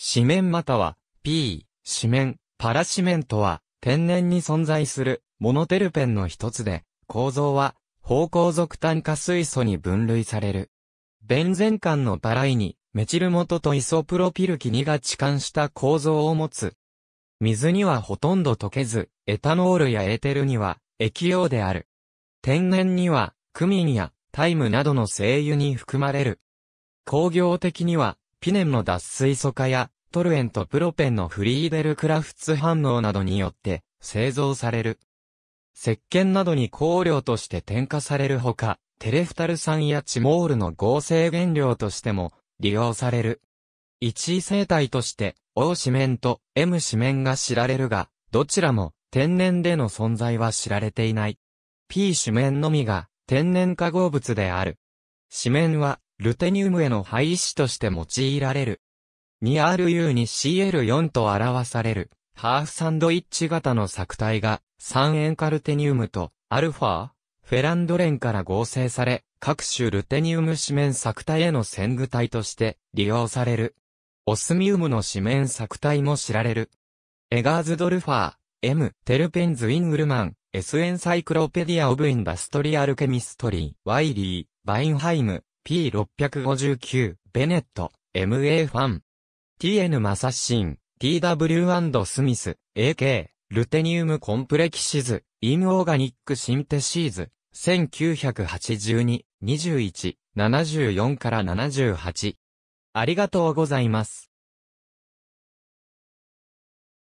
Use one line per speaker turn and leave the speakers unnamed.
紙面または、P、紙面、パラ紙面とは、天然に存在する、モノテルペンの一つで、構造は、方向属炭化水素に分類される。ベンゼン間のバライに、メチル元とイソプロピルキニが置換した構造を持つ。水にはほとんど溶けず、エタノールやエーテルには液溶である。天然にはクミンやタイムなどの精油に含まれる。工業的にはピネンの脱水素化や、トルエンとプロペンのフリーデルクラフツ反応などによって製造される。石鹸などに香料として添加されるほか、テレフタル酸やチモールの合成原料としても利用される。一位生態として O 四面と M 紙面が知られるが、どちらも天然での存在は知られていない。P 紙面のみが天然化合物である。紙面はルテニウムへの配止として用いられる。2Ru に Cl4 と表される、ハーフサンドイッチ型の作体が、酸塩カルテニウムと、アルファ、フェランドレンから合成され、各種ルテニウム紙面作体への線具体として利用される。オスミウムの紙面作体も知られる。エガーズドルファー、M、テルペンズ・ウィングルマン、S エンサイクロペディア・オブ・インダストリアル・ケミストリー、ワイリー、バインハイム、P659、ベネット、MA ファン。TN マサシン、TW& スミス、AK、ルテニウムコンプレキシズ、インオーガニックシンテシーズ、1982、21、74から78。ありがとうございます。